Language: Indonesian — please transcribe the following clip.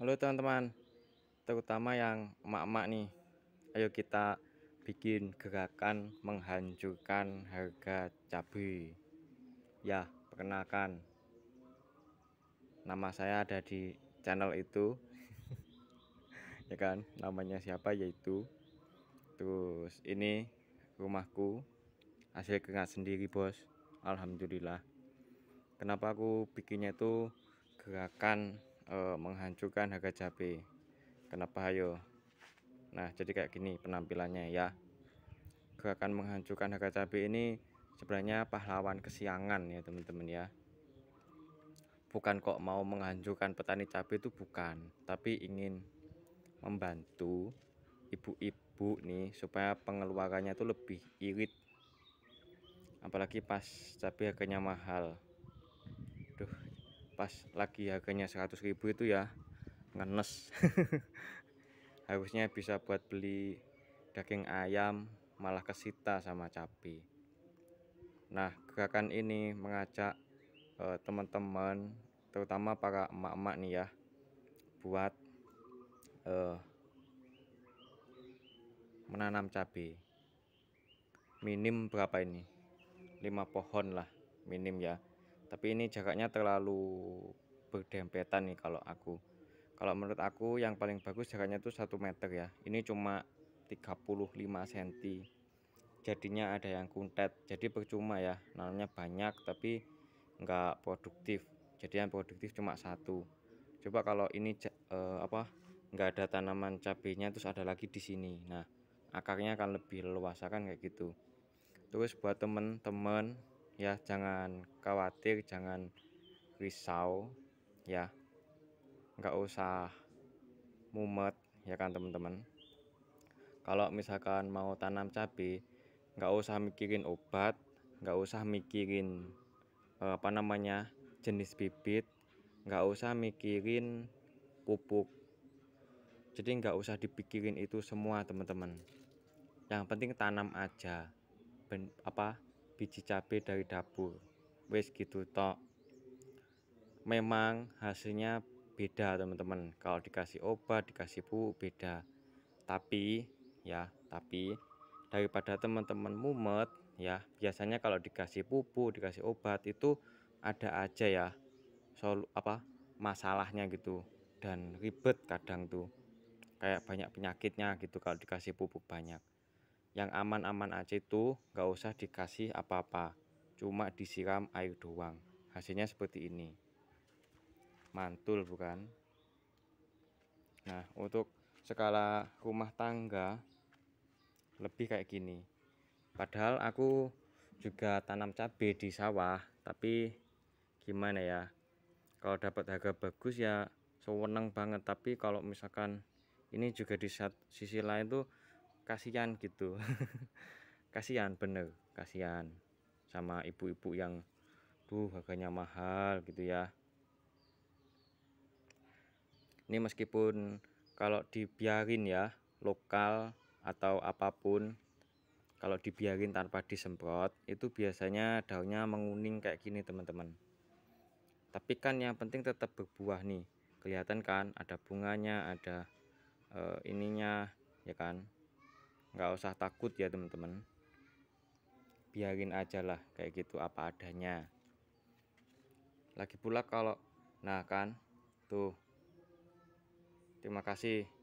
Halo teman-teman Terutama yang emak-emak nih Ayo kita bikin gerakan menghancurkan harga cabai Ya perkenalkan Nama saya ada di channel itu Ya kan namanya siapa yaitu Terus ini rumahku Hasil keringat sendiri bos Alhamdulillah Kenapa aku bikinnya itu gerakan uh, menghancurkan harga cabai kenapa hayo nah jadi kayak gini penampilannya ya gerakan menghancurkan harga cabai ini sebenarnya pahlawan kesiangan ya teman-teman ya bukan kok mau menghancurkan petani cabai itu bukan tapi ingin membantu ibu-ibu nih supaya pengeluarannya itu lebih irit apalagi pas cabai harganya mahal pas lagi harganya 100 ribu itu ya ngenes harusnya bisa buat beli daging ayam malah kesita sama cabai nah gerakan ini mengajak eh, teman-teman terutama para emak-emak nih ya buat eh, menanam cabai minim berapa ini 5 pohon lah minim ya tapi ini jaraknya terlalu berdempetan nih kalau aku kalau menurut aku yang paling bagus jaraknya itu satu meter ya ini cuma 35 cm jadinya ada yang kuntet jadi percuma ya nanamnya banyak tapi nggak produktif jadi yang produktif cuma satu coba kalau ini eh, apa nggak ada tanaman cabenya terus ada lagi di sini nah akarnya akan lebih leluasa kan kayak gitu terus buat temen-temen ya jangan khawatir jangan risau ya nggak usah mumet ya kan teman-teman kalau misalkan mau tanam cabai nggak usah mikirin obat nggak usah mikirin eh, apa namanya jenis bibit nggak usah mikirin pupuk jadi nggak usah dipikirin itu semua teman-teman yang penting tanam aja ben, apa biji cabe dari dapur wes gitu tok memang hasilnya beda teman-teman kalau dikasih obat dikasih pupuk beda tapi ya tapi daripada teman-teman mumet ya biasanya kalau dikasih pupuk dikasih obat itu ada aja ya soal apa masalahnya gitu dan ribet kadang tuh kayak banyak penyakitnya gitu kalau dikasih pupuk banyak yang aman-aman aja itu nggak usah dikasih apa-apa cuma disiram air doang hasilnya seperti ini mantul bukan nah untuk skala rumah tangga lebih kayak gini padahal aku juga tanam cabe di sawah tapi gimana ya kalau dapat harga bagus ya sewenang banget tapi kalau misalkan ini juga di sisi lain tuh kasihan gitu kasihan bener kasihan sama ibu-ibu yang duh harganya mahal gitu ya ini meskipun kalau dibiarin ya lokal atau apapun kalau dibiarin tanpa disemprot itu biasanya daunnya menguning kayak gini teman-teman tapi kan yang penting tetap berbuah nih kelihatan kan ada bunganya ada e, ininya ya kan nggak usah takut ya teman-teman biarin aja lah kayak gitu apa adanya lagi pula kalau nah kan tuh terima kasih